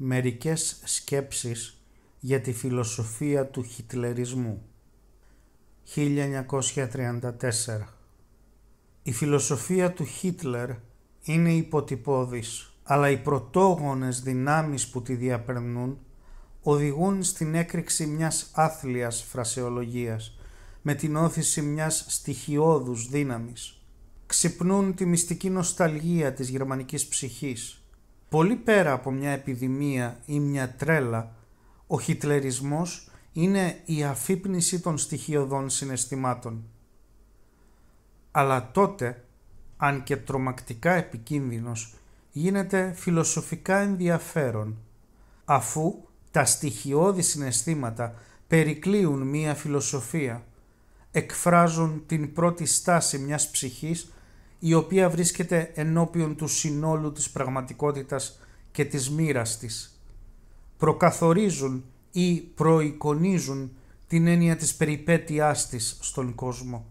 μερικές σκέψεις για τη φιλοσοφία του χιτλερισμού. 1934 Η φιλοσοφία του Χίτλερ είναι υποτυπώδης, αλλά οι πρωτόγονες δυνάμεις που τη διαπερνούν οδηγούν στην έκρηξη μιας άθλιας φρασεολογίας, με την όθηση μιας στοιχειώδους δύναμης. Ξυπνούν τη μυστική νοσταλγία της γερμανικής ψυχής, Πολύ πέρα από μια επιδημία ή μια τρέλα, ο χιτλερισμός είναι η αφύπνιση των στοιχειωδών συναισθημάτων. Αλλά τότε, αν και τρομακτικά επικίνδυνος, γίνεται φιλοσοφικά ενδιαφέρον, αφού τα στοιχειώδη συναισθήματα περικλείουν μία φιλοσοφία, εκφράζουν την πρώτη στάση μιας ψυχής η οποία βρίσκεται ενώπιον του συνόλου της πραγματικότητας και της μοίρας της. Προκαθορίζουν ή προεικονίζουν την έννοια της περιπέτειάς της στον κόσμο.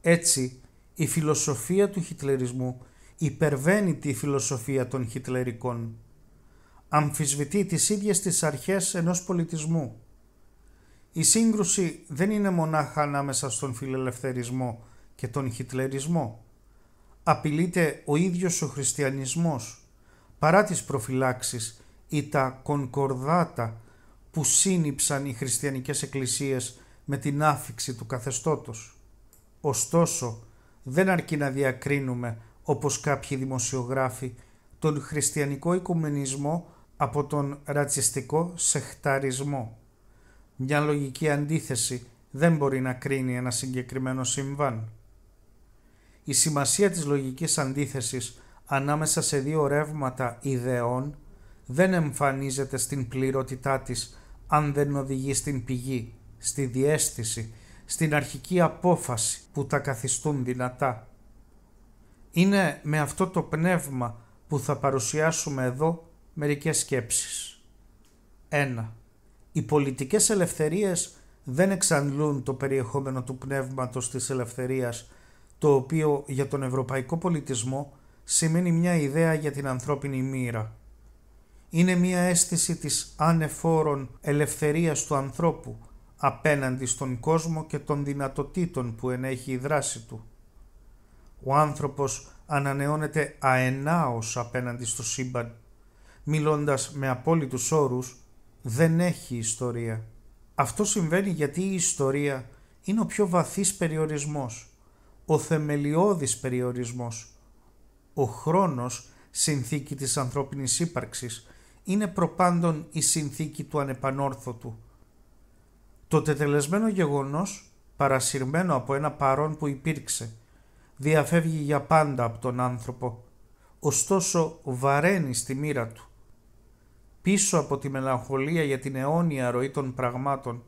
Έτσι, η φιλοσοφία του χιτλερισμού υπερβαίνει τη φιλοσοφία των χιτλερικών. Αμφισβητεί τις ίδιες τις αρχές ενός πολιτισμού. Η σύγκρουση δεν είναι μονάχα ανάμεσα στον φιλελευθερισμό και τον χιτλερισμό απειλείται ο ίδιος ο χριστιανισμός παρά τις προφυλάξεις ή τα κονκορδάτα που σύνυψαν οι χριστιανικές εκκλησίες με την άφηξη του καθεστώτος. Ωστόσο, δεν αρκεί να διακρίνουμε, όπως κάποιοι δημοσιογράφοι, τον χριστιανικό οικουμενισμό από τον ρατσιστικό σεχταρισμό. Μια λογική αντίθεση δεν μπορεί να κρίνει ένα συγκεκριμένο συμβάν. Η σημασία της λογικής αντίθεσης ανάμεσα σε δύο ρεύματα ιδεών δεν εμφανίζεται στην πληρότητά της αν δεν οδηγεί στην πηγή, στη διέστηση, στην αρχική απόφαση που τα καθιστούν δυνατά. Είναι με αυτό το πνεύμα που θα παρουσιάσουμε εδώ μερικές σκέψεις. 1. Οι πολιτικές ελευθερίες δεν εξαντλούν το περιεχόμενο του πνεύματος της ελευθερίας το οποίο για τον ευρωπαϊκό πολιτισμό σημαίνει μια ιδέα για την ανθρώπινη μοίρα. Είναι μια αίσθηση της ανεφόρων ελευθερίας του ανθρώπου απέναντι στον κόσμο και των δυνατοτήτων που ενέχει η δράση του. Ο άνθρωπος ανανεώνεται αενάως απέναντι στο σύμπαν. Μιλώντας με απόλυτους όρους, δεν έχει ιστορία. Αυτό συμβαίνει γιατί η ιστορία είναι ο πιο βαθύς περιορισμός ο θεμελιώδης περιορισμός. Ο χρόνος, συνθήκη της ανθρώπινης ύπαρξης, είναι προπάντων η συνθήκη του ανεπανόρθωτου. Το τετελεσμένο γεγονός, παρασυρμένο από ένα παρόν που υπήρξε, διαφεύγει για πάντα από τον άνθρωπο, ωστόσο βαραίνει στη μοίρα του. Πίσω από τη μελαγχολία για την αιώνια ροή των πραγμάτων,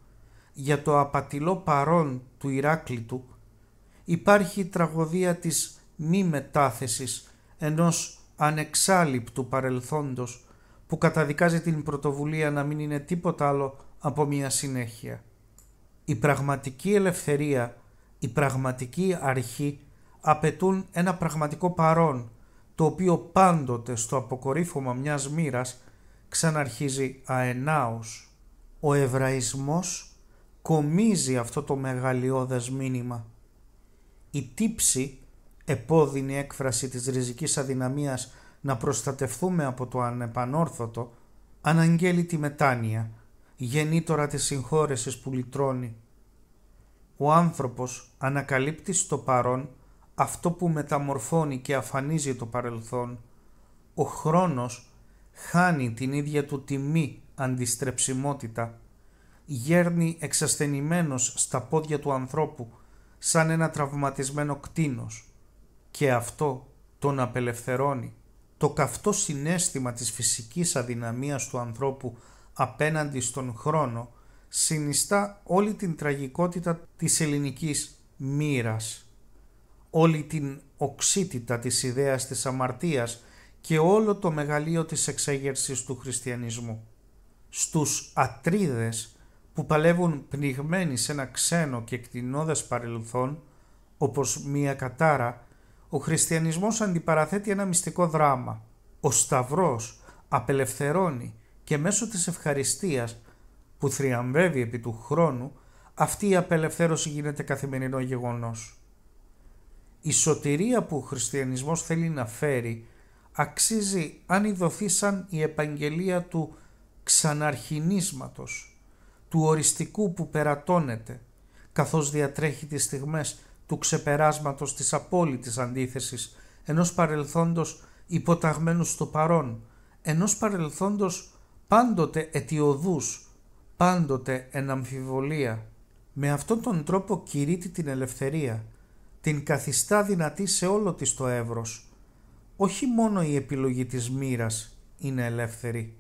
για το απατηλό παρόν του Ηράκλητου, υπάρχει η τραγωδία της μη μετάθεσης ενός ανεξάλληπτου παρελθόντος που καταδικάζει την πρωτοβουλία να μην είναι τίποτα άλλο από μια συνέχεια. Η πραγματική ελευθερία, η πραγματική αρχή απαιτούν ένα πραγματικό παρόν το οποίο πάντοτε στο αποκορύφωμα μιας μοίρας ξαναρχίζει αενάως. Ο Εβραϊσμός κομίζει αυτό το μεγαλειώδες μήνυμα. Η τύψη, επώδυνη έκφραση της ριζικής αδυναμίας να προστατευθούμε από το ανεπανόρθωτο, αναγγέλει τη μετάνοια, γεννήτορα της συγχώρεσης που λυτρώνει. Ο άνθρωπος ανακαλύπτει στο παρόν αυτό που μεταμορφώνει και αφανίζει το παρελθόν. Ο χρόνος χάνει την ίδια του τιμή αντιστρεψιμότητα, γέρνει εξασθενημένος στα πόδια του ανθρώπου σαν ένα τραυματισμένο κτίνος και αυτό τον απελευθερώνει. Το καυτό συνέστημα της φυσικής αδυναμίας του ανθρώπου απέναντι στον χρόνο συνιστά όλη την τραγικότητα της ελληνικής μοίρας, όλη την οξύτητα της ιδέας της αμαρτίας και όλο το μεγαλείο της εξέγερσης του χριστιανισμού. Στους ατρίδες που παλεύουν πνιγμένοι σε ένα ξένο και εκτινώδες παρελθόν, όπως μία κατάρα, ο χριστιανισμός αντιπαραθέτει ένα μυστικό δράμα. Ο Σταυρός απελευθερώνει και μέσω της ευχαριστίας που θριαμβεύει επί του χρόνου, αυτή η απελευθέρωση γίνεται καθημερινό γεγονός. Η σωτηρία που ο χριστιανισμός θέλει να φέρει αξίζει αν ειδωθεί σαν η επαγγελία του ξαναρχινίσματος του οριστικού που περατώνεται, καθώς διατρέχει τις στιγμές του ξεπεράσματος της απόλυτης αντίθεσης, ενός παρελθόντος υποταγμένου στο παρόν, ενός παρελθόντος πάντοτε αιτιοδούς, πάντοτε αμφιβολία. Με αυτόν τον τρόπο κηρύττει την ελευθερία, την καθιστά δυνατή σε όλο της το εύρος. Όχι μόνο η επιλογή της μοίρας είναι ελεύθερη.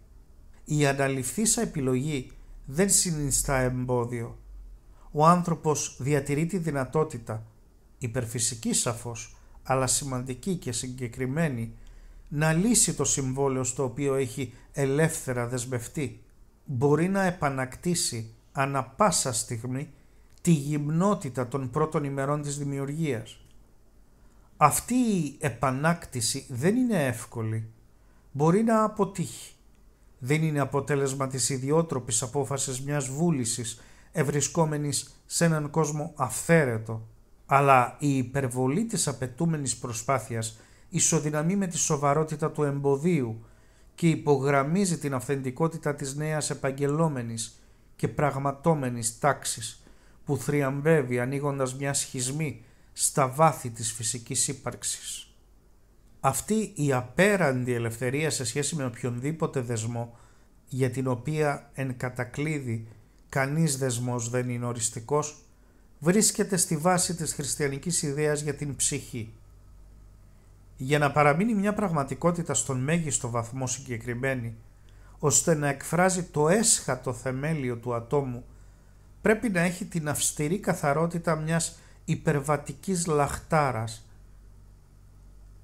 Η ανταληφθήσα επιλογή δεν συνιστά εμπόδιο. Ο άνθρωπος διατηρεί τη δυνατότητα, υπερφυσική σαφώς, αλλά σημαντική και συγκεκριμένη, να λύσει το συμβόλαιο στο οποίο έχει ελεύθερα δεσμευτεί. Μπορεί να επανακτήσει ανα πάσα στιγμή τη γυμνότητα των πρώτων ημερών της δημιουργίας. Αυτή η επανάκτηση δεν είναι εύκολη. Μπορεί να αποτύχει δεν είναι αποτέλεσμα της ιδιότροπης απόφασης μιας βούλησης ευρισκόμενης σε έναν κόσμο αυθαίρετο, αλλά η υπερβολή της απαιτούμενης προσπάθειας ισοδυναμεί με τη σοβαρότητα του εμποδίου και υπογραμμίζει την αυθεντικότητα της νέας επαγγελόμενης και πραγματόμενης τάξης που θριαμβεύει ανοίγοντας μια σχισμή στα βάθη της φυσικής ύπαρξης αυτή η απέραντη ελευθερία σε σχέση με οποιονδήποτε δεσμό για την οποία εν κατακλείδη κανείς δεσμός δεν είναι οριστικός βρίσκεται στη βάση της χριστιανικής ιδέας για την ψυχή. Για να παραμείνει μια πραγματικότητα στον μέγιστο βαθμό συγκεκριμένη ώστε να εκφράζει το έσχατο θεμέλιο του ατόμου πρέπει να έχει την αυστηρή καθαρότητα μιας υπερβατικής λαχτάρας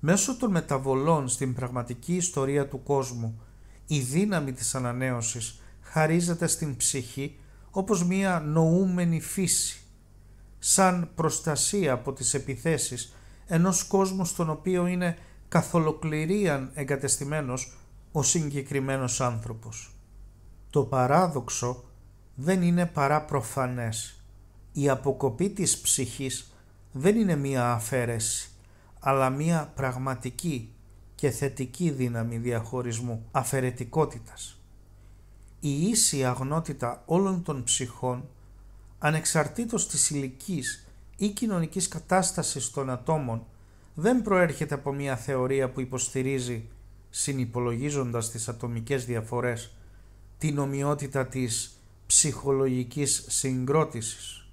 Μέσω των μεταβολών στην πραγματική ιστορία του κόσμου, η δύναμη της ανανέωσης χαρίζεται στην ψυχή όπως μία νοούμενη φύση, σαν προστασία από τις επιθέσεις ενός κόσμου στον οποίο είναι καθολοκληρίαν εγκατεστημένος ο συγκεκριμένος άνθρωπος. Το παράδοξο δεν είναι παρά προφανές. Η αποκοπή της ψυχής δεν είναι μία αφαίρεση αλλά μία πραγματική και θετική δύναμη διαχωρισμού αφαιρετικότητας. Η ίση αγνότητα όλων των ψυχών, ανεξαρτήτως της ηλικής ή κοινωνικής κατάστασης των ατόμων, δεν προέρχεται από μία θεωρία που υποστηρίζει, συνυπολογίζοντας τις ατομικές διαφορές, την ομοιότητα της ψυχολογικής συγκρότησης.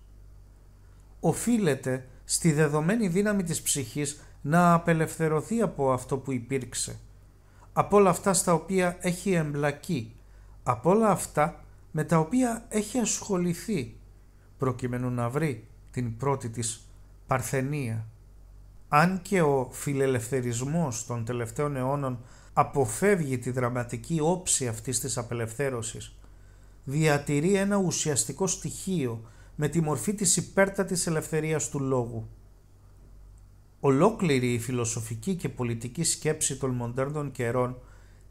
Οφείλεται στη δεδομένη δύναμη της ψυχής να απελευθερωθεί από αυτό που υπήρξε, από όλα αυτά στα οποία έχει εμπλακεί, από όλα αυτά με τα οποία έχει ασχοληθεί, προκειμένου να βρει την πρώτη της παρθενία. Αν και ο φιλελευθερισμός των τελευταίων αιώνων αποφεύγει τη δραματική όψη αυτής της απελευθέρωσης, διατηρεί ένα ουσιαστικό στοιχείο με τη μορφή της υπέρτατης ελευθερίας του λόγου. Ολόκληρη η φιλοσοφική και πολιτική σκέψη των μοντέρνων καιρών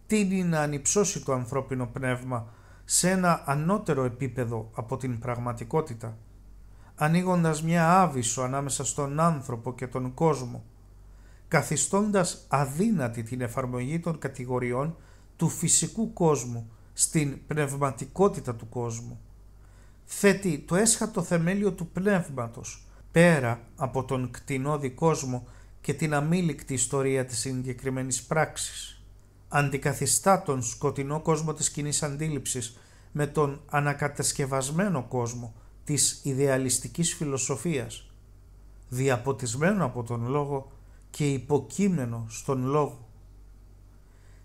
τίνει να ανυψώσει το ανθρώπινο πνεύμα σε ένα ανώτερο επίπεδο από την πραγματικότητα, ανοίγοντας μια άβυσο ανάμεσα στον άνθρωπο και τον κόσμο, καθιστώντας αδύνατη την εφαρμογή των κατηγοριών του φυσικού κόσμου στην πνευματικότητα του κόσμου. Θέτει το έσχατο θεμέλιο του πνεύματος, πέρα από τον κτηνόδη κόσμο και την αμήλικτη ιστορία της συγκεκριμένης πράξης. Αντικαθιστά τον σκοτεινό κόσμο της κοινής αντίληψης με τον ανακατασκευασμένο κόσμο της ιδεαλιστικής φιλοσοφίας, διαποτισμένο από τον λόγο και υποκείμενο στον λόγο.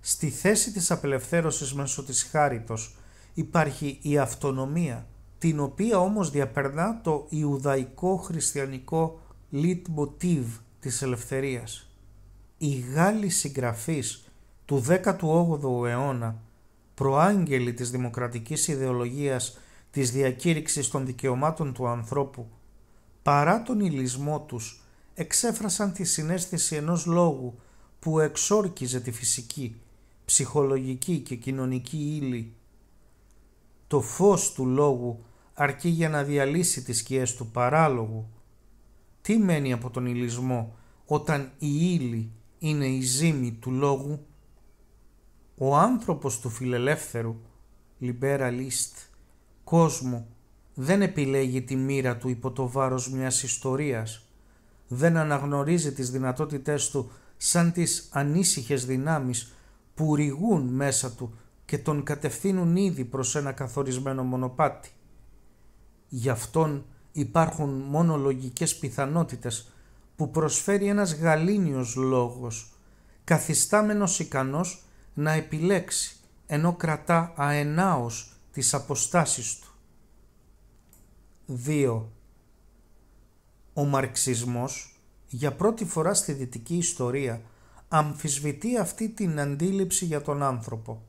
Στη θέση της απελευθέρωσης μέσω της χάριτος υπάρχει η αυτονομία την οποία όμως διαπερνά το Ιουδαϊκό χριστιανικό leitmotiv της ελευθερίας. Οι Γάλλοι συγγραφείς του 18ου αιώνα, προάγγελοι της δημοκρατικής ιδεολογίας της διακήρυξης των δικαιωμάτων του ανθρώπου, παρά τον ηλισμό τους, εξέφρασαν τη συνέστηση ενός λόγου που εξόρκιζε τη φυσική, ψυχολογική και κοινωνική ύλη το φως του λόγου αρκεί για να διαλύσει τις σκιές του παράλογου. Τι μένει από τον ηλισμό όταν η ύλη είναι η ζήμη του λόγου. Ο άνθρωπος του φιλελεύθερου, liberalist, κόσμου, δεν επιλέγει τη μοίρα του υπό το βάρος μιας ιστορίας. Δεν αναγνωρίζει τις δυνατότητές του σαν τις ανήσυχες δυνάμεις που ρηγούν μέσα του και τον κατευθύνουν ήδη προς ένα καθορισμένο μονοπάτι. Γι' αυτόν υπάρχουν μόνο λογικές πιθανότητες που προσφέρει ένας γαλήνιος λόγος, καθιστάμενος ικανός να επιλέξει ενώ κρατά αενάως τις αποστάσεις του. 2. Ο μαρξισμός για πρώτη φορά στη δυτική ιστορία αμφισβητεί αυτή την αντίληψη για τον άνθρωπο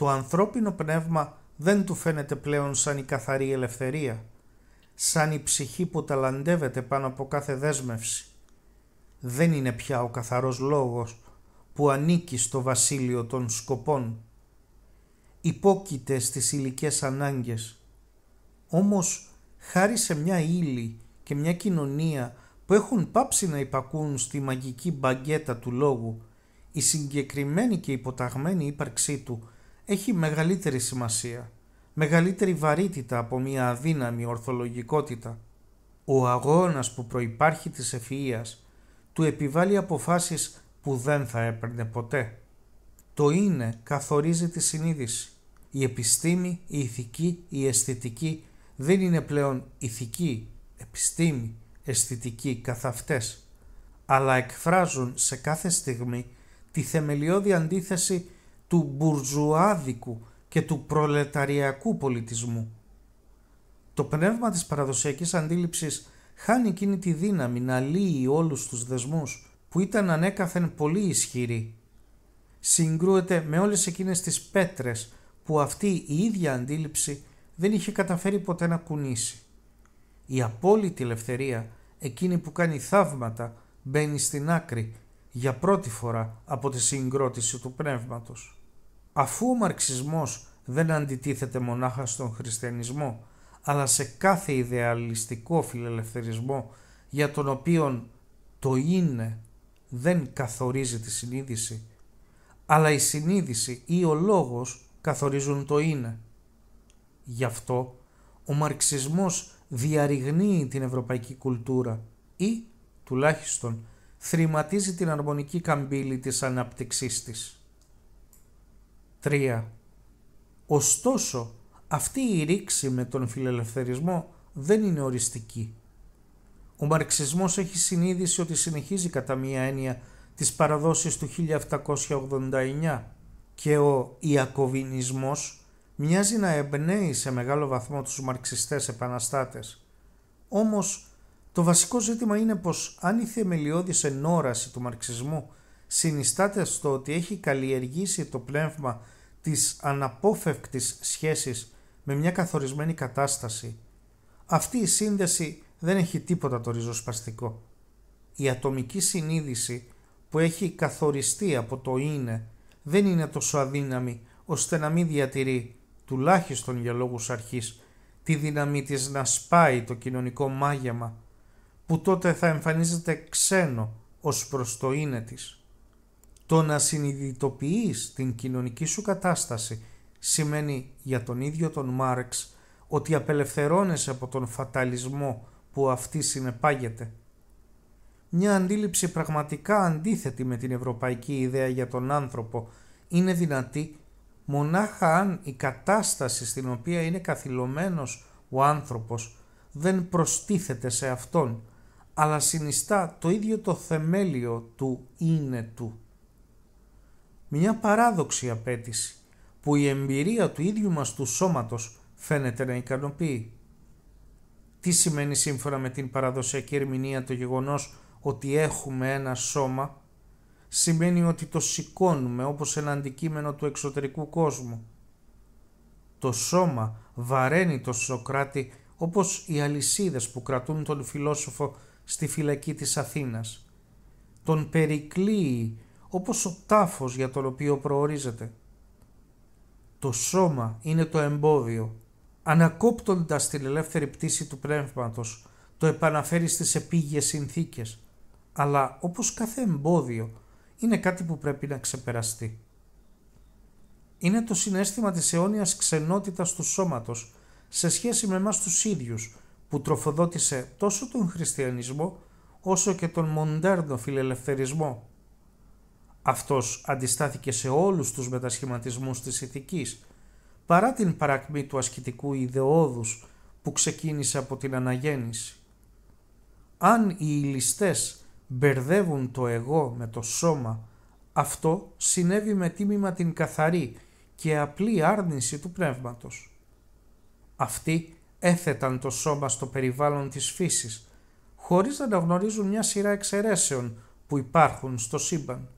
το ανθρώπινο πνεύμα δεν του φαίνεται πλέον σαν η καθαρή ελευθερία, σαν η ψυχή που ταλαντεύεται πάνω από κάθε δέσμευση. Δεν είναι πια ο καθαρός λόγος που ανήκει στο βασίλειο των σκοπών. Υπόκειται στις υλικές ανάγκες. Όμως χάρη σε μια ύλη και μια κοινωνία που έχουν πάψει να υπακούν στη μαγική μπαγκέτα του λόγου, η συγκεκριμένη και υποταγμένη ύπαρξή του έχει μεγαλύτερη σημασία, μεγαλύτερη βαρύτητα από μια αδύναμη ορθολογικότητα. Ο αγώνας που προϋπάρχει της ευφυΐας του επιβάλλει αποφάσεις που δεν θα έπαιρνε ποτέ. Το είναι καθορίζει τη συνείδηση. Η επιστήμη, η ηθική, η αισθητική δεν είναι πλέον ηθική, επιστήμη, αισθητική καθ' αυτές, αλλά εκφράζουν σε κάθε στιγμή τη θεμελιώδη αντίθεση του μπουρζουάδικου και του προλεταριακού πολιτισμού. Το πνεύμα της παραδοσιακής αντίληψης χάνει εκείνη τη δύναμη να λύει όλους τους δεσμούς που ήταν ανέκαθεν πολύ ισχυροί. Συγκρούεται με όλες εκείνες τις πέτρες που αυτή η ίδια αντίληψη δεν είχε καταφέρει ποτέ να κουνήσει. Η απόλυτη ελευθερία, εκείνη που κάνει θαύματα, μπαίνει στην άκρη για πρώτη φορά από τη συγκρότηση του πνεύματος. Αφού ο μαρξισμός δεν αντιτίθεται μονάχα στον χριστιανισμό, αλλά σε κάθε ιδεαλιστικό φιλελευθερισμό για τον οποίον το είναι δεν καθορίζει τη συνείδηση, αλλά η συνείδηση ή ο λόγος καθορίζουν το είναι. Γι' αυτό ο μαρξισμός διαρριγνύει την ευρωπαϊκή κουλτούρα ή τουλάχιστον θρηματίζει την αρμονική καμπύλη της ανάπτυξής της. 3. Ωστόσο, αυτή η ρήξη με τον φιλελευθερισμό δεν είναι οριστική. Ο μαρξισμός έχει συνείδηση ότι συνεχίζει κατά μία έννοια τις παραδόσεις του 1789 και ο Ιακωβινισμός μοιάζει να εμπνέει σε μεγάλο βαθμό τους μαρξιστές επαναστάτες. Όμως το βασικό ζήτημα είναι πως αν η θεμελιώδης ενόραση του μαρξισμού συνιστάται στο ότι έχει καλλιεργήσει το πνεύμα της αναπόφευκτης σχέσης με μια καθορισμένη κατάσταση. Αυτή η σύνδεση δεν έχει τίποτα το ριζοσπαστικό. Η ατομική συνείδηση που έχει καθοριστεί από το είναι δεν είναι τόσο αδύναμη ώστε να μην διατηρεί, τουλάχιστον για λόγους αρχής, τη δύναμή της να σπάει το κοινωνικό μάγεμα που τότε θα εμφανίζεται ξένο ως προς το είναι της. Το να συνειδητοποιείς την κοινωνική σου κατάσταση σημαίνει για τον ίδιο τον Μάρξ ότι απελευθερώνεσαι από τον φαταλισμό που αυτή συνεπάγεται. Μια αντίληψη πραγματικά αντίθετη με την ευρωπαϊκή ιδέα για τον άνθρωπο είναι δυνατή μονάχα αν η κατάσταση στην οποία είναι καθυλωμένος ο άνθρωπος δεν προστίθεται σε αυτόν, αλλά συνιστά το ίδιο το θεμέλιο του είναι του μια παράδοξη απέτηση που η εμπειρία του ίδιου μας του σώματος φαίνεται να ικανοποιεί. Τι σημαίνει σύμφωνα με την παραδοσιακή ερμηνεία το γεγονός ότι έχουμε ένα σώμα σημαίνει ότι το σηκώνουμε όπως ένα αντικείμενο του εξωτερικού κόσμου. Το σώμα βαραίνει το Σοκράτη όπως οι αλυσίδες που κρατούν τον φιλόσοφο στη φυλακή της Αθήνας. Τον περικλείει όπως ο τάφος για τον οποίο προορίζεται. Το σώμα είναι το εμπόδιο. Ανακόπτοντας την ελεύθερη πτήση του πνεύματος, το επαναφέρει στις επίγειες συνθήκες. Αλλά όπως κάθε εμπόδιο, είναι κάτι που πρέπει να ξεπεραστεί. Είναι το συνέστημα της αιώνιας ξενότητας του σώματος σε σχέση με εμάς τους ίδιους που τροφοδότησε τόσο τον χριστιανισμό όσο και τον μοντέρνο φιλελευθερισμό αυτός αντιστάθηκε σε όλους τους μετασχηματισμούς της ηθικής, παρά την παρακμή του ασκητικού ιδεόδους που ξεκίνησε από την αναγέννηση. Αν οι ηλιστές μπερδεύουν το εγώ με το σώμα, αυτό συνέβη με τίμημα την καθαρή και απλή άρνηση του πνεύματος. Αυτοί έθεταν το σώμα στο περιβάλλον της φύσης, χωρίς να αναγνωρίζουν μια σειρά εξαιρέσεων που υπάρχουν στο σύμπαν.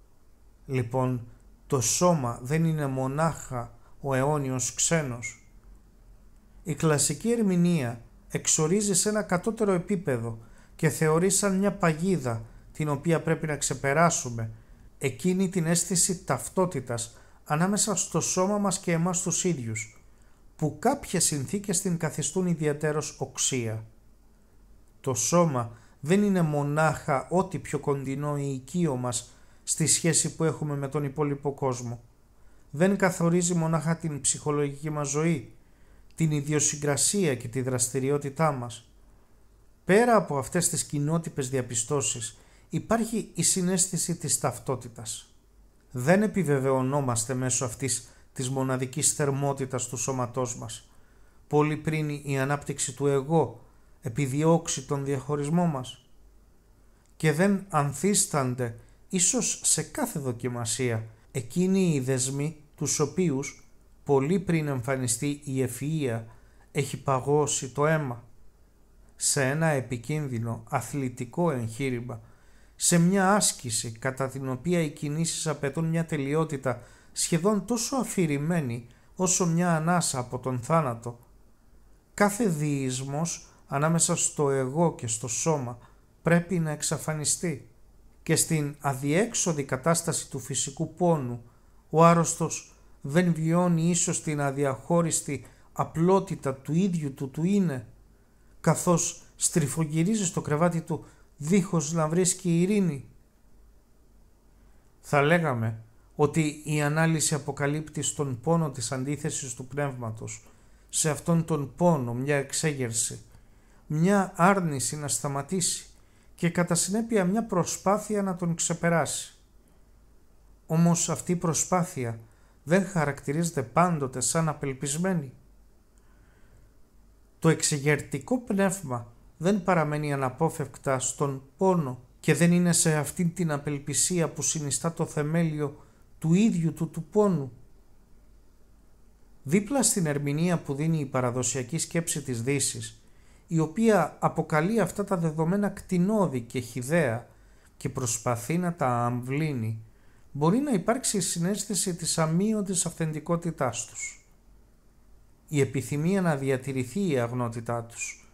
Λοιπόν, το σώμα δεν είναι μονάχα ο αιώνιος ξένος. Η κλασική ερμηνεία εξορίζει σε ένα κατώτερο επίπεδο και θεωρεί σαν μια παγίδα την οποία πρέπει να ξεπεράσουμε εκείνη την αίσθηση ταυτότητας ανάμεσα στο σώμα μας και εμάς τους ίδιους που κάποιες συνθήκες την καθιστούν ιδιαίτερος οξία. Το σώμα δεν είναι μονάχα ό,τι πιο κοντινό ή οικείο μας στη σχέση που έχουμε με τον υπόλοιπο κόσμο. Δεν καθορίζει μονάχα την ψυχολογική μας ζωή, την ιδιοσυγκρασία και τη δραστηριότητά μας. Πέρα από αυτές τις κοινότυπες διαπιστώσεις υπάρχει η συνέστηση της ταυτότητας. Δεν επιβεβαιωνόμαστε μέσω αυτής της μοναδικής θερμότητας του σώματός μας. Πολύ πριν η ανάπτυξη του εγώ επιδιώξει τον διαχωρισμό μας και δεν ανθίστανται ίσως σε κάθε δοκιμασία, εκείνοι οι δεσμοί τους οποίους πολύ πριν εμφανιστεί η ευφυΐα έχει παγώσει το αίμα. Σε ένα επικίνδυνο αθλητικό εγχείρημα, σε μια άσκηση κατά την οποία οι κινήσεις απαιτούν μια τελειότητα σχεδόν τόσο αφηρημένη όσο μια ανάσα από τον θάνατο. Κάθε διεισμός ανάμεσα στο εγώ και στο σώμα πρέπει να εξαφανιστεί και στην αδιέξοδη κατάσταση του φυσικού πόνου ο άρρωστος δεν βιώνει ίσως την αδιαχώριστη απλότητα του ίδιου του του είναι καθώς στριφογυρίζει στο κρεβάτι του δίχως να βρίσκει ειρήνη. Θα λέγαμε ότι η ανάλυση αποκαλύπτει στον πόνο της αντίθεσης του πνεύματος, σε αυτόν τον πόνο μια εξέγερση, μια άρνηση να σταματήσει, και κατά συνέπεια μια προσπάθεια να τον ξεπεράσει. Όμως αυτή η προσπάθεια δεν χαρακτηρίζεται πάντοτε σαν απελπισμένη. Το εξεγερτικό πνεύμα δεν παραμένει αναπόφευκτα στον πόνο και δεν είναι σε αυτήν την απελπισία που συνιστά το θεμέλιο του ίδιου του του πόνου. Δίπλα στην ερμηνεία που δίνει η παραδοσιακή σκέψη της δύσης η οποία αποκαλεί αυτά τα δεδομένα κτηνώδη και χιδέα και προσπαθεί να τα αμβλύνει, μπορεί να υπάρξει η συνέστηση της αμύωτης αυθεντικότητάς τους. Η επιθυμία να διατηρηθεί η αγνότητά τους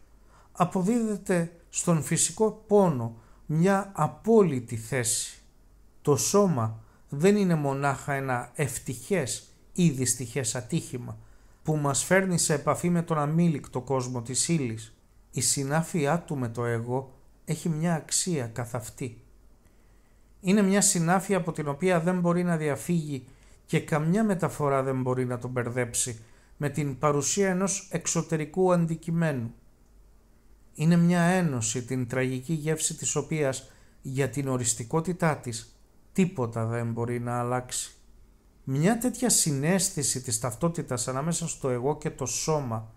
αποδίδεται στον φυσικό πόνο μια απόλυτη θέση. Το σώμα δεν είναι μονάχα ένα ευτυχές ή δυστυχές ατύχημα που μας φέρνει σε επαφή με τον αμήλικτο κόσμο της ύλης, η συνάφειά του με το εγώ έχει μια αξία καθ' αυτή. Είναι μια συνάφεια από την οποία δεν μπορεί να διαφύγει και καμιά μεταφορά δεν μπορεί να τον μπερδέψει με την παρουσία ενός εξωτερικού αντικειμένου. Είναι μια ένωση την τραγική γεύση της οποίας για την οριστικότητά της τίποτα δεν μπορεί να αλλάξει. Μια τέτοια συνέστηση της ταυτότητας ανάμεσα στο εγώ και το σώμα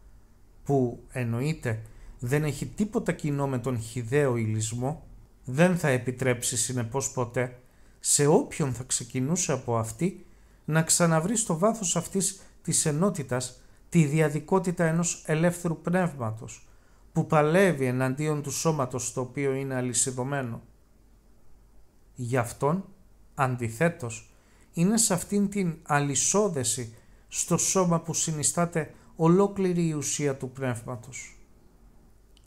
που εννοείται δεν έχει τίποτα κοινό με τον χιδαίο ηλισμό, δεν θα επιτρέψει συνεπώς ποτέ σε όποιον θα ξεκινούσε από αυτή να ξαναβρει στο βάθος αυτής της ενότητας τη διαδικότητα ενός ελεύθερου πνεύματος που παλεύει εναντίον του σώματος το οποίο είναι αλυσιδωμένο. Γι' αυτόν, αντιθέτως, είναι σε αυτήν την αλυσόδεση στο σώμα που συνιστάται ολόκληρη η ουσία του πνεύματος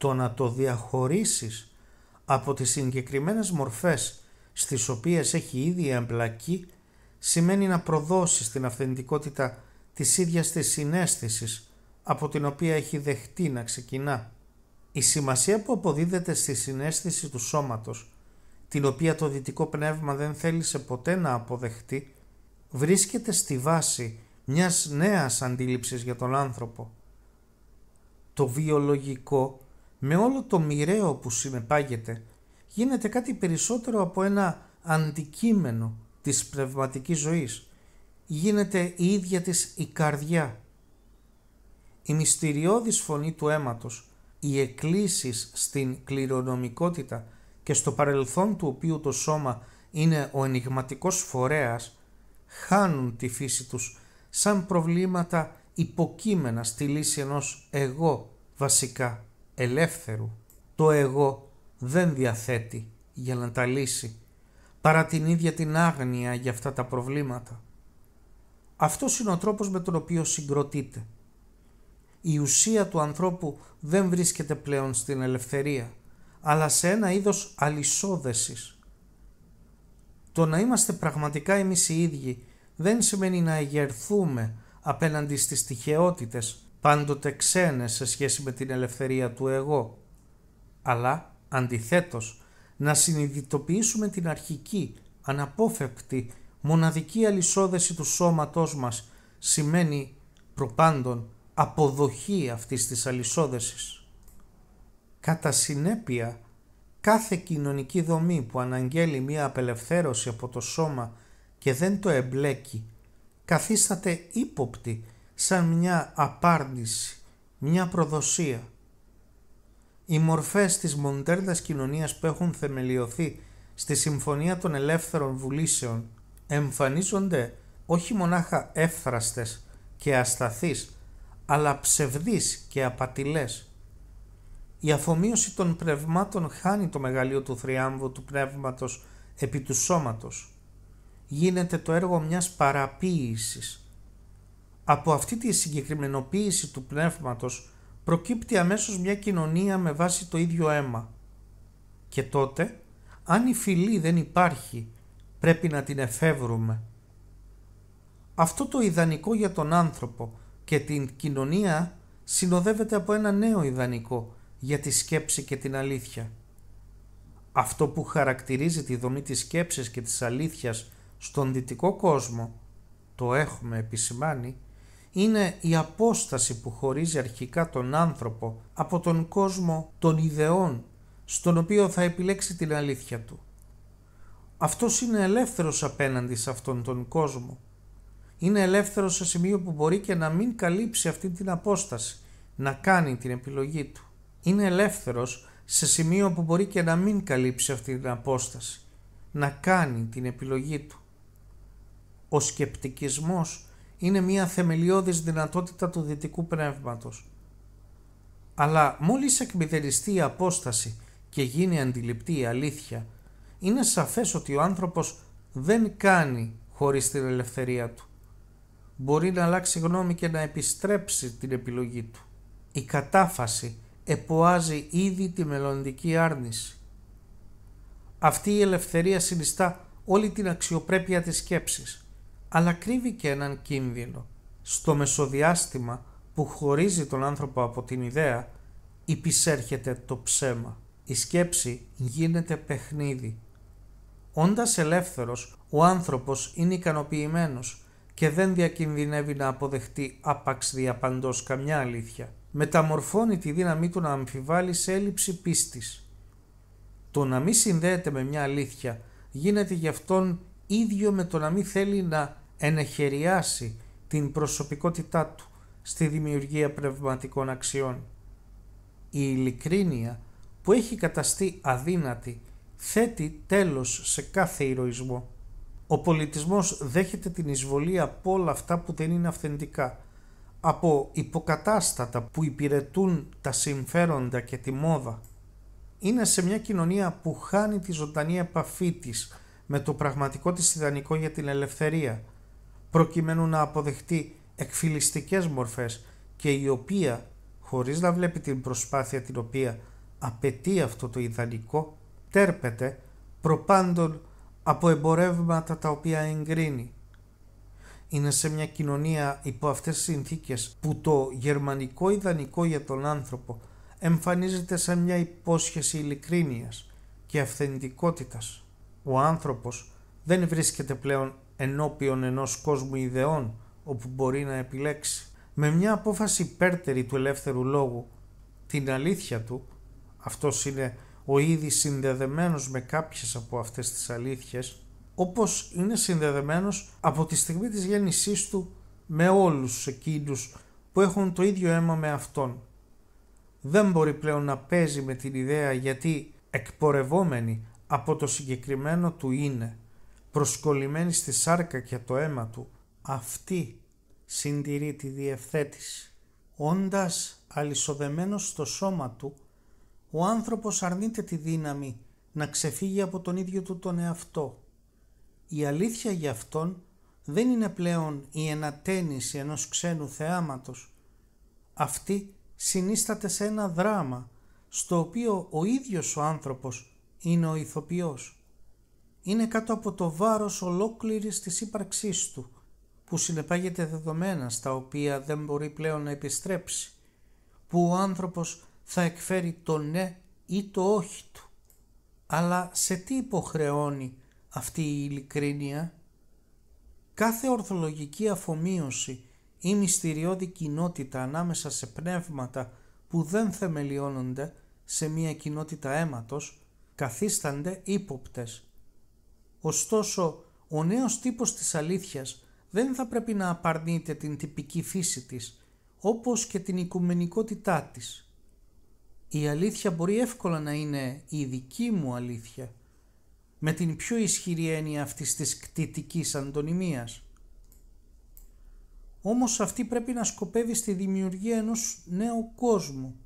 το να το διαχωρίσεις από τις συγκεκριμένες μορφές στις οποίες έχει ήδη εμπλακεί σημαίνει να προδώσεις την αυθεντικότητα της ίδιας της συνέστησης από την οποία έχει δεχτεί να ξεκινά. Η σημασία που αποδίδεται στη συνέστηση του σώματος, την οποία το δυτικό πνεύμα δεν θέλησε ποτέ να αποδεχτεί, βρίσκεται στη βάση μιας νέας αντίληψης για τον άνθρωπο. Το βιολογικό με όλο το μοιραίο που συνεπάγεται γίνεται κάτι περισσότερο από ένα αντικείμενο της πνευματικής ζωής. Γίνεται η ίδια της η καρδιά. Η μυστηριώδης φωνή του αίματος, οι εκκλήσεις στην κληρονομικότητα και στο παρελθόν του οποίου το σώμα είναι ο ενηγματικός φορέας, χάνουν τη φύση τους σαν προβλήματα υποκείμενα στη λύση ενός εγώ βασικά ελεύθερου το εγώ δεν διαθέτει για να τα λύσει παρά την ίδια την άγνοια για αυτά τα προβλήματα. Αυτός είναι ο τρόπος με τον οποίο συγκροτείται. Η ουσία του ανθρώπου δεν βρίσκεται πλέον στην ελευθερία, αλλά σε ένα είδος αλυσόδεσης. Το να είμαστε πραγματικά εμείς οι ίδιοι δεν σημαίνει να εγερθούμε απέναντι στις τυχεότητες πάντοτε ξένες σε σχέση με την ελευθερία του εγώ, αλλά αντιθέτως να συνειδητοποιήσουμε την αρχική, αναπόφευκτη, μοναδική αλυσόδεση του σώματός μας σημαίνει προπάντων αποδοχή αυτής της αλυσόδεσης. Κατά συνέπεια, κάθε κοινωνική δομή που αναγγέλει μία απελευθέρωση από το σώμα και δεν το εμπλέκει, καθίσταται ύποπτη σαν μια απάρνηση, μια προδοσία. Οι μορφές της μοντέρνας κοινωνίας που έχουν θεμελιωθεί στη Συμφωνία των Ελεύθερων Βουλήσεων εμφανίζονται όχι μονάχα εύθραστες και ασταθείς, αλλά ψευδείς και απατηλές. Η αφομοίωση των πνευμάτων χάνει το μεγαλείο του θριάμβου του πνεύματος επί του σώματος. Γίνεται το έργο μιας παραποίησης, από αυτή τη συγκεκριμενοποίηση του πνεύματος προκύπτει αμέσως μια κοινωνία με βάση το ίδιο αίμα. Και τότε, αν η φυλή δεν υπάρχει, πρέπει να την εφεύρουμε. Αυτό το ιδανικό για τον άνθρωπο και την κοινωνία συνοδεύεται από ένα νέο ιδανικό για τη σκέψη και την αλήθεια. Αυτό που χαρακτηρίζει τη δομή της σκέψης και της αλήθειας στον δυτικό κόσμο, το έχουμε επισημάνει, είναι η απόσταση που χωρίζει αρχικά τον άνθρωπο από τον κόσμο των ιδεών στον οποίο θα επιλέξει την αλήθεια του. Αυτός είναι ελεύθερος απέναντι σε αυτόν τον κόσμο. Είναι ελεύθερος σε σημείο που μπορεί και να μην καλύψει αυτή την απόσταση, να κάνει την επιλογή του. Είναι ελεύθερος σε σημείο που μπορεί και να μην καλύψει αυτή την απόσταση, να κάνει την επιλογή του. Ο σκεπτικισμός είναι μια θεμελιώδης δυνατότητα του δυτικού πνεύματος. Αλλά μόλις εκμυδεριστεί η απόσταση και γίνει αντιληπτή η αλήθεια, είναι σαφές ότι ο άνθρωπος δεν κάνει χωρίς την ελευθερία του. Μπορεί να αλλάξει γνώμη και να επιστρέψει την επιλογή του. Η κατάφαση εποάζει ήδη τη μελλοντική άρνηση. Αυτή η ελευθερία συνιστά όλη την αξιοπρέπεια της σκέψης αλλά κρύβει και έναν κίνδυνο. Στο μεσοδιάστημα που χωρίζει τον άνθρωπο από την ιδέα, υπησέρχεται το ψέμα. Η σκέψη γίνεται παιχνίδι. Όντας ελεύθερος, ο άνθρωπος είναι ικανοποιημένος και δεν διακινδυνεύει να αποδεχτεί άπαξ διαπαντός καμιά αλήθεια. Μεταμορφώνει τη δύναμή του να αμφιβάλλει σε έλλειψη πίστης. Το να μην συνδέεται με μια αλήθεια γίνεται γι' αυτόν ίδιο με το να μην θέλει να ενεχεριάσει την προσωπικότητά του στη δημιουργία πνευματικών αξιών. Η ειλικρίνεια που έχει καταστεί αδύνατη θέτει τέλος σε κάθε ηρωισμό. Ο πολιτισμός δέχεται την εισβολή από όλα αυτά που δεν είναι αυθεντικά, από υποκατάστατα που υπηρετούν τα συμφέροντα και τη μόδα. Είναι σε μια κοινωνία που χάνει τη ζωντανή επαφή της με το πραγματικό της ιδανικό για την ελευθερία, προκειμένου να αποδεχτεί εκφυλιστικές μορφές και η οποία, χωρίς να βλέπει την προσπάθεια την οποία απαιτεί αυτό το ιδανικό, τέρπεται προπάντων από εμπορεύματα τα οποία εγκρίνει. Είναι σε μια κοινωνία υπό αυτές τις συνθήκες που το γερμανικό ιδανικό για τον άνθρωπο εμφανίζεται σαν μια υπόσχεση ειλικρίνειας και αυθεντικότητας. Ο άνθρωπος δεν βρίσκεται πλέον ενώπιον ενός κόσμου ιδεών όπου μπορεί να επιλέξει. Με μια απόφαση υπέρτερη του ελεύθερου λόγου, την αλήθεια του, αυτός είναι ο ήδη συνδεδεμένος με κάποιες από αυτές τις αλήθειες, όπως είναι συνδεδεμένος από τη στιγμή της γέννησής του με όλους εκείνους που έχουν το ίδιο αίμα με αυτόν. Δεν μπορεί πλέον να παίζει με την ιδέα γιατί εκπορευόμενη από το συγκεκριμένο του είναι προσκολλημένη στη σάρκα και το αίμα του, αυτή συντηρεί τη διευθέτηση. Όντας αλυσοδεμένος στο σώμα του, ο άνθρωπος αρνείται τη δύναμη να ξεφύγει από τον ίδιο του τον εαυτό. Η αλήθεια για αυτόν δεν είναι πλέον η ενατένιση ενός ξένου θεάματος. Αυτή συνίσταται σε ένα δράμα, στο οποίο ο ίδιος ο άνθρωπος είναι ο ηθοποιός είναι κάτω από το βάρος ολόκληρης της ύπαρξής του, που συνεπάγεται δεδομένα στα οποία δεν μπορεί πλέον να επιστρέψει, που ο άνθρωπος θα εκφέρει το ναι ή το όχι του. Αλλά σε τι υποχρεώνει αυτή η ειλικρίνεια. Κάθε ορθολογική αφομοίωση ή μυστηριώδη κοινότητα ανάμεσα σε πνεύματα που δεν θεμελιώνονται σε μια κοινότητα αίματος καθίστανται ύποπτες Ωστόσο, ο νέος τύπος της αλήθειας δεν θα πρέπει να απαρνείται την τυπική φύση της, όπως και την οικουμενικότητά της. Η αλήθεια μπορεί εύκολα να είναι η δική μου αλήθεια, με την πιο ισχυρή έννοια αυτής της κτητικής αντωνυμίας. Όμως αυτή πρέπει να σκοπεύει στη δημιουργία ενός νέου κόσμου.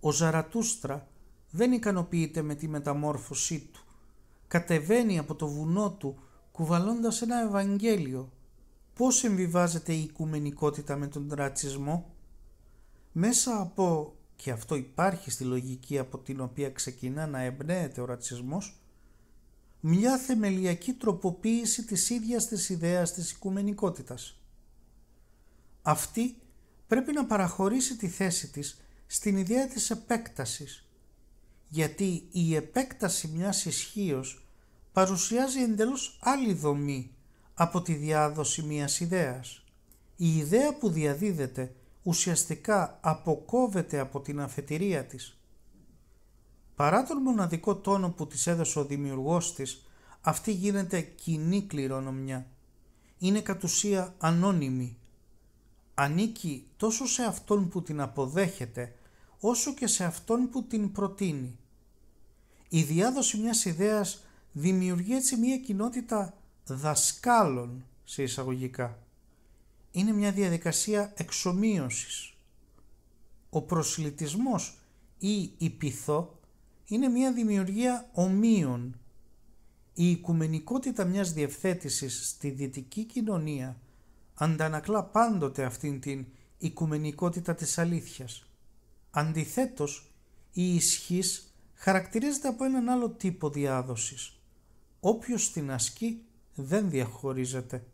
Ο Ζαρατούστρα δεν ικανοποιείται με τη μεταμόρφωσή του κατεβαίνει από το βουνό του κουβαλώντας ένα Ευαγγέλιο. Πώς εμβιβάζεται η οικουμενικότητα με τον ρατσισμό. Μέσα από, και αυτό υπάρχει στη λογική από την οποία ξεκινά να εμπνέεται ο ρατσισμός, μια θεμελιακή τροποποίηση της ίδιας της ιδέας της οικουμενικότητας. Αυτή πρέπει να παραχωρήσει τη θέση της στην ιδέα της επέκτασης, γιατί η επέκταση μιας ισχύως παρουσιάζει εντελώς άλλη δομή από τη διάδοση μιας ιδέας. Η ιδέα που διαδίδεται ουσιαστικά αποκόβεται από την αφετηρία της. Παρά τον μοναδικό τόνο που της έδωσε ο δημιουργός της, αυτή γίνεται κοινή κληρονομιά. Είναι κατ' ουσία ανώνυμη. Ανήκει τόσο σε αυτόν που την αποδέχεται, όσο και σε αυτόν που την προτείνει. Η διάδοση μιας ιδέας δημιουργεί έτσι μια κοινότητα δασκάλων σε εισαγωγικά. Είναι μια διαδικασία εξομοίωσης. Ο προσλητισμός ή η πυθό είναι μια δημιουργία ομοίων. Η πειθο ειναι μια δημιουργια ομοιων η οικουμενικοτητα μιας διευθέτησης στη δυτική κοινωνία αντανακλά πάντοτε αυτήν την οικουμενικότητα της αλήθειας. Αντιθέτως, η ισχύς χαρακτηρίζεται από έναν άλλο τύπο διάδοσης. Όποιος την ασκεί δεν διαχωρίζεται.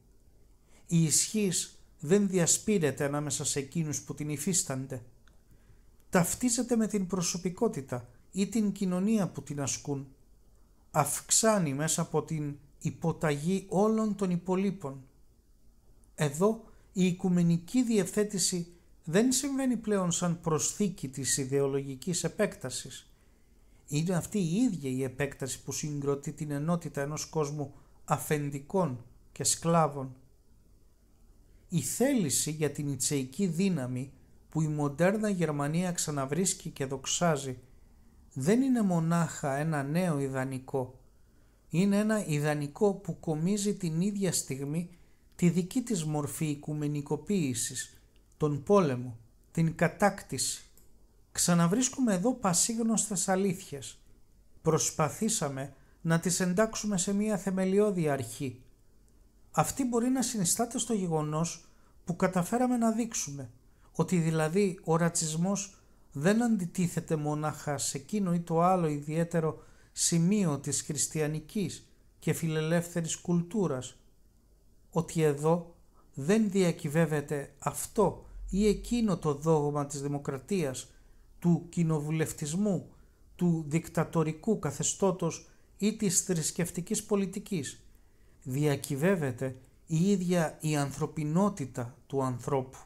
Η ισχύς δεν διασπείρεται ανάμεσα σε εκείνους που την υφίστανται. Ταυτίζεται με την προσωπικότητα ή την κοινωνία που την ασκούν. Αυξάνει μέσα από την υποταγή όλων των υπολείπων. Εδώ η οικουμενική διευθέτηση δεν συμβαίνει πλέον σαν προσθήκη της ιδεολογικής επέκτασης. Είναι αυτή η ίδια η επέκταση που συγκροτεί την ενότητα ενός κόσμου αφεντικών και σκλάβων. Η θέληση για την ιτσεϊκή δύναμη που η μοντέρνα Γερμανία ξαναβρίσκει και δοξάζει δεν είναι μονάχα ένα νέο ιδανικό. Είναι ένα ιδανικό που κομίζει την ίδια στιγμή τη δική της μορφή οικουμενικοποίησης τον πόλεμο, την κατάκτηση. Ξαναβρίσκουμε εδώ πασίγνωστες αλήθειες. Προσπαθήσαμε να τις εντάξουμε σε μία θεμελιώδη αρχή. Αυτή μπορεί να συνιστάται στο γεγονός που καταφέραμε να δείξουμε, ότι δηλαδή ο ρατσισμός δεν αντιτίθεται μόναχα σε εκείνο ή το άλλο ιδιαίτερο σημείο της χριστιανικής και φιλελεύθερης κουλτούρας, ότι εδώ δεν διακυβεύεται αυτό ή εκείνο το δόγμα της δημοκρατίας, του κοινοβουλευτισμού, του δικτατορικού καθεστώτος ή της θρησκευτικής πολιτικής. Διακυβεύεται η ίδια η ανθρωπινότητα του ανθρώπου.